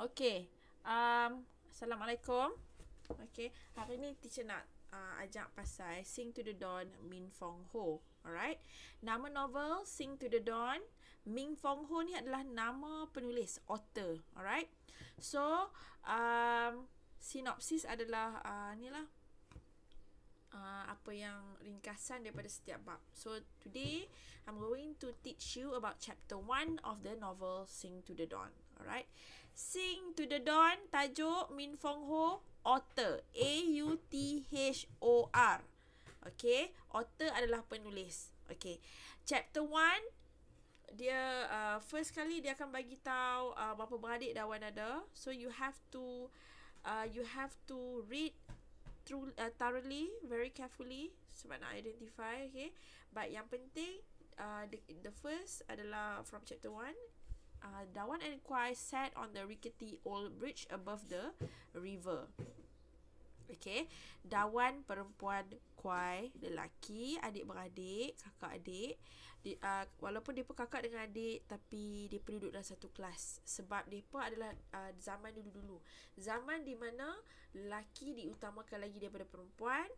Okay. Um, Assalamualaikum. Okay. Hari ni teacher nak uh, ajak pasal Sing to the Dawn, Min Fong Ho. Alright. Nama novel Sing to the Dawn, Min Fong Ho ni adalah nama penulis, author. Alright. So, um, sinopsis adalah uh, ni lah. Uh, apa yang ringkasan daripada setiap bab. So today I'm going to teach you about chapter 1 of the novel Sing to the Dawn. Alright? Sing to the Dawn Tajuk Min Fong Ho Author A-U-T-H-O-R Okay Author adalah penulis Okay Chapter 1 Dia uh, First kali dia akan bagi tahu uh, Berapa beradik dah one ada So you have to uh, You have to read through, uh, Thoroughly Very carefully Sebab nak identify Okay But yang penting uh, the, the first adalah From chapter 1 uh, Dawan and Kwai sat on the rickety old bridge above the river. Okay, Dawan perempuan Kwai lelaki adik beradik kakak adik. Di, uh, walaupun dia kakak dengan adik tapi dia duduk dalam satu kelas sebab dia adalah uh, zaman dulu dulu zaman di mana lelaki diutamakan lagi daripada perempuan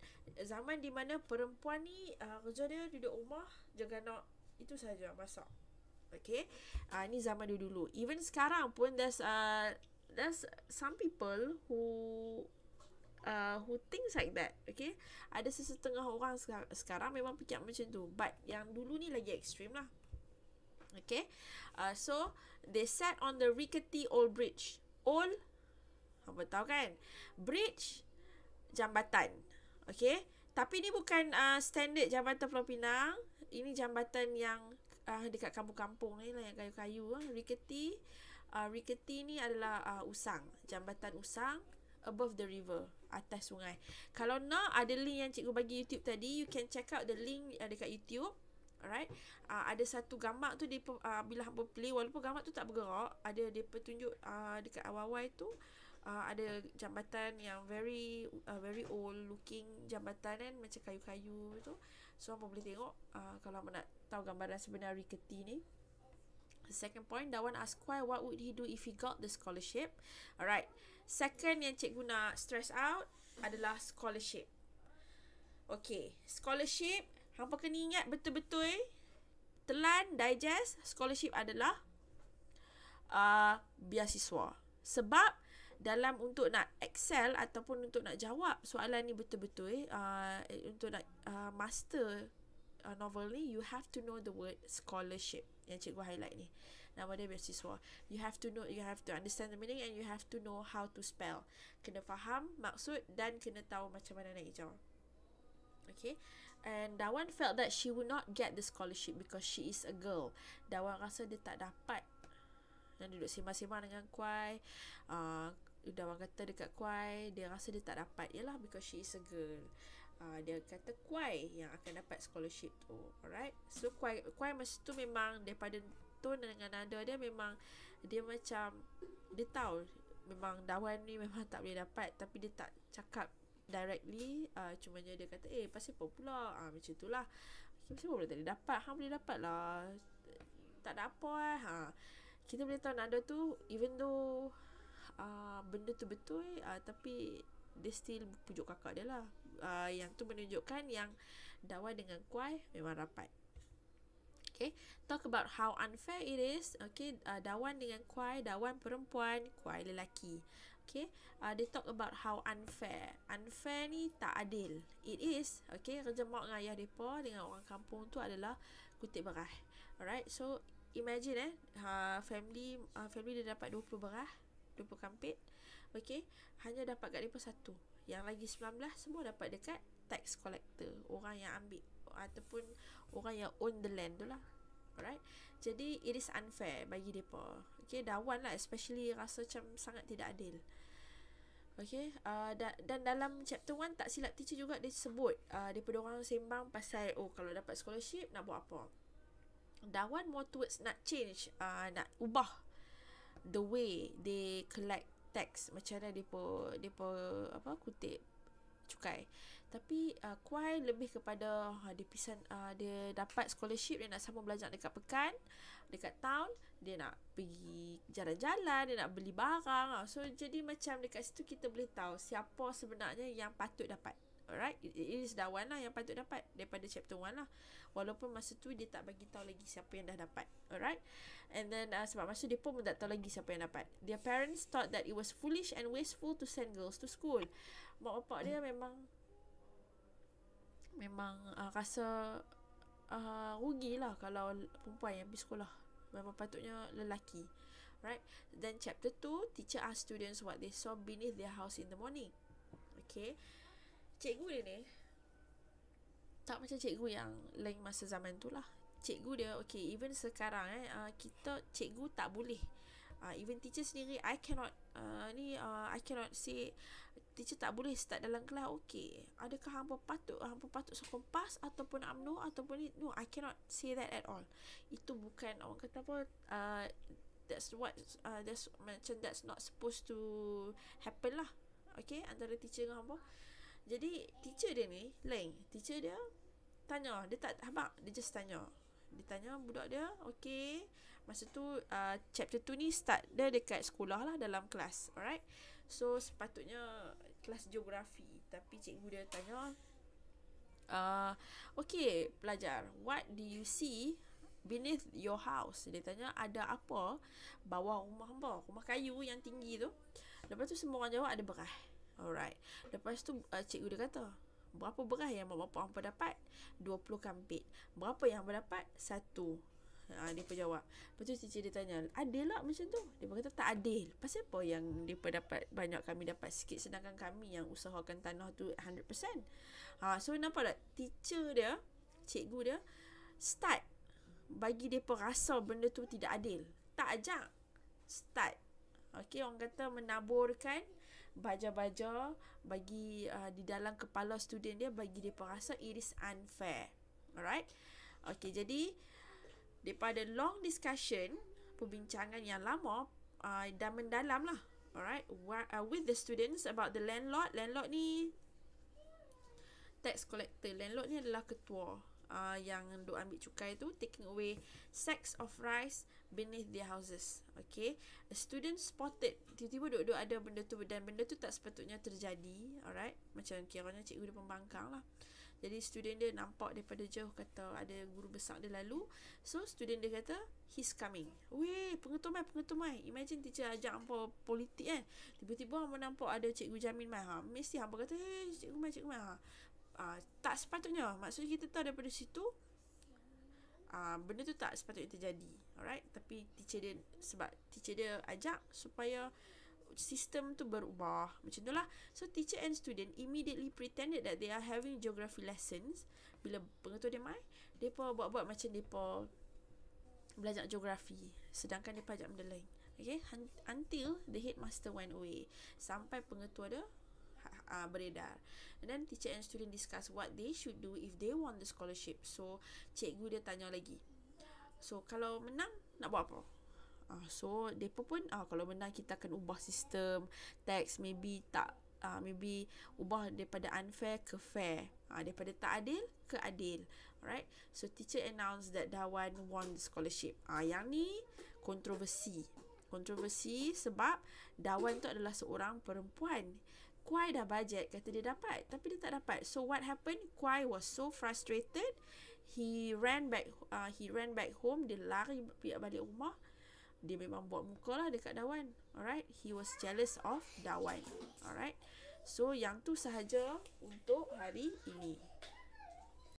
zaman di mana perempuan ni uh, kerja dia duduk rumah jaga nak itu saja masak Okay uh, ah, Ni zaman dulu-dulu Even sekarang pun There's uh, There's Some people Who uh, Who thinks like that Okay Ada sesetengah orang Sekarang memang fikir macam tu But Yang dulu ni lagi ekstrim lah Okay uh, So They sat on the rickety old bridge Old Apa tahu kan Bridge Jambatan Okay Tapi ni bukan uh, Standard jambatan Pulau Pinang Ini jambatan yang uh, dekat kampung-kampung ni lah yang kayu-kayu lah. Rikerti. Uh, ah, Rikerti ni adalah uh, usang. Jambatan usang above the river. Atas sungai. Kalau nak ada link yang cikgu bagi YouTube tadi. You can check out the link uh, dekat YouTube. Alright. Uh, ada satu gambar tu dia uh, bila hampa play. Walaupun gambar tu tak bergerak. Ada dia petunjuk uh, dekat awal-awal tu. Uh, ada jambatan yang very uh, very old looking jambatan kan macam kayu-kayu tu so apa boleh tengok uh, kalau nak tahu gambaran sebenar Riketi ni. The second point, Dawan ask Kuai what would he do if he got the scholarship. Alright. Second yang cikgu nak stress out adalah scholarship. Okay. Scholarship, hampa kena ingat betul-betul telan, digest, scholarship adalah uh, biasiswa. Sebab dalam untuk nak excel ataupun untuk nak jawab soalan ni betul-betul uh, untuk nak uh, master uh, not only you have to know the word scholarship yang cikgu highlight ni nama dia beasiswa you have to know you have to understand the meaning and you have to know how to spell kena faham maksud dan kena tahu macam mana nak ejar Okay And Dawan felt that she would not get the scholarship Because she is a girl Dawan rasa dia tak dapat Dan duduk sima sima dengan Kuai uh, Dawan kata dekat Kuai Dia rasa dia tak dapat Yelah because she is a girl uh, dia kata kuai yang akan dapat scholarship tu alright so kuai kuai masa tu memang daripada tu dengan nada dia memang dia macam dia tahu memang Dawan ni memang tak boleh dapat tapi dia tak cakap directly uh, cuma je dia kata eh pasal apa pula ah uh, macam itulah kita boleh tak dapat hang boleh dapat lah tak ada apa eh ha kita boleh tahu nada tu even though uh, benda tu betul uh, tapi dia still pujuk kakak dia lah uh, yang tu menunjukkan yang dakwah dengan kuai memang rapat. Okay, talk about how unfair it is. Okay, uh, dawan dengan kuai, dawan perempuan, kuai lelaki. Okay, uh, they talk about how unfair. Unfair ni tak adil. It is, okay, kerja mak ayah mereka dengan orang kampung tu adalah kutip berah. Alright, so imagine eh, uh, family uh, family dia dapat 20 berah, 20 kampit Okay Hanya dapat kat mereka satu Yang lagi 19 Semua dapat dekat Tax collector Orang yang ambil Ataupun Orang yang own the land tu lah Alright Jadi it is unfair Bagi mereka Okay Dawan lah especially Rasa macam sangat tidak adil Okay uh, da- Dan dalam chapter 1 Tak silap teacher juga Dia sebut uh, Daripada orang sembang Pasal Oh kalau dapat scholarship Nak buat apa Dawan more towards nak change uh, Nak ubah the way they collect tax macam mana depa depa apa kutip cukai tapi uh, kuai lebih kepada ha, dia pisan uh, dia dapat scholarship dia nak sama belajar dekat pekan dekat town dia nak pergi jalan-jalan dia nak beli barang ha, so jadi macam dekat situ kita boleh tahu siapa sebenarnya yang patut dapat alright it is dah one lah yang patut dapat daripada chapter 1 lah walaupun masa tu dia tak bagi tahu lagi siapa yang dah dapat alright and then uh, sebab masa tu dia pun tak tahu lagi siapa yang dapat their parents thought that it was foolish and wasteful to send girls to school mak bapak dia memang memang uh, rasa uh, lah kalau perempuan yang pergi sekolah memang patutnya lelaki right then chapter 2 teacher ask students what they saw beneath their house in the morning okay Cikgu dia ni Tak macam cikgu yang Lain masa zaman tu lah Cikgu dia Okay even sekarang eh uh, Kita Cikgu tak boleh uh, Even teacher sendiri I cannot uh, Ni uh, I cannot say Teacher tak boleh Start dalam kelas Okay Adakah hampa patut Hampa patut sokong PAS Ataupun UMNO Ataupun ni No I cannot say that at all Itu bukan Orang kata apa uh, That's what uh, That's Macam that's not supposed to Happen lah Okay Antara teacher dengan hampa jadi teacher dia ni lain. Teacher dia tanya, dia tak habaq, dia just tanya. Dia tanya budak dia, okay Masa tu, uh, chapter tu ni start dia dekat sekolah lah dalam kelas Alright So, sepatutnya kelas geografi Tapi cikgu dia tanya uh, Okay, pelajar What do you see beneath your house? Dia tanya, ada apa bawah rumah hamba? Rumah kayu yang tinggi tu Lepas tu semua orang jawab ada berah Alright. Lepas tu uh, cikgu dia kata, berapa beras yang mama bapa hangpa dapat? 20 kampit. Berapa yang hangpa dapat? Satu. Ha, dia pun jawab. Lepas tu cikgu dia tanya, adil lah macam tu? Dia pun kata, tak adil. Pasal apa yang dia dapat banyak kami dapat sikit sedangkan kami yang usahakan tanah tu 100%. Ha, so nampak tak? Teacher dia, cikgu dia, start bagi dia rasa benda tu tidak adil. Tak ajak. Start. Okay, orang kata menaburkan baja-baja bagi uh, di dalam kepala student dia bagi dia perasa it is unfair. Alright? Okay, jadi daripada long discussion, perbincangan yang lama uh, dan mendalam lah. Alright? Wh- uh, with the students about the landlord. Landlord ni tax collector. Landlord ni adalah ketua uh, yang duk ambil cukai tu taking away sacks of rice beneath their houses. Okay. A student spotted. Tiba-tiba duk-duk ada benda tu dan benda tu tak sepatutnya terjadi. Alright. Macam kiranya cikgu dia pembangkang lah. Jadi student dia nampak daripada jauh kata ada guru besar dia lalu. So student dia kata he's coming. Weh, pengetumai, pengetumai. Imagine teacher ajak hampa politik kan. Tiba-tiba hampa nampak ada cikgu jamin mai. Ha. Mesti hampa kata, hey, cikgu mai, cikgu mai. Ha uh, tak sepatutnya. maksud kita tahu daripada situ uh, benda tu tak sepatutnya terjadi. Alright? Tapi teacher dia sebab teacher dia ajak supaya sistem tu berubah. Macam itulah. So teacher and student immediately pretended that they are having geography lessons bila pengetua dia mai, depa buat-buat macam depa belajar geografi sedangkan depa ajak benda lain. Okay, until the headmaster went away. Sampai pengetua dia uh, beredar. And then teacher and student discuss what they should do if they want the scholarship. So cikgu dia tanya lagi. So kalau menang nak buat apa? Uh, so depa pun uh, kalau menang kita akan ubah sistem tax, maybe tak uh, maybe ubah daripada unfair ke fair. Ah uh, daripada tak adil ke adil. right? So teacher announce that Dawan won the scholarship. Ah uh, yang ni kontroversi. Kontroversi sebab Dawan tu adalah seorang perempuan Kuai dah budget kata dia dapat tapi dia tak dapat. So what happened? Kuai was so frustrated. He ran back uh, he ran back home, dia lari balik rumah. Dia memang buat muka lah dekat Dawan. Alright? He was jealous of Dawan. Alright? So yang tu sahaja untuk hari ini.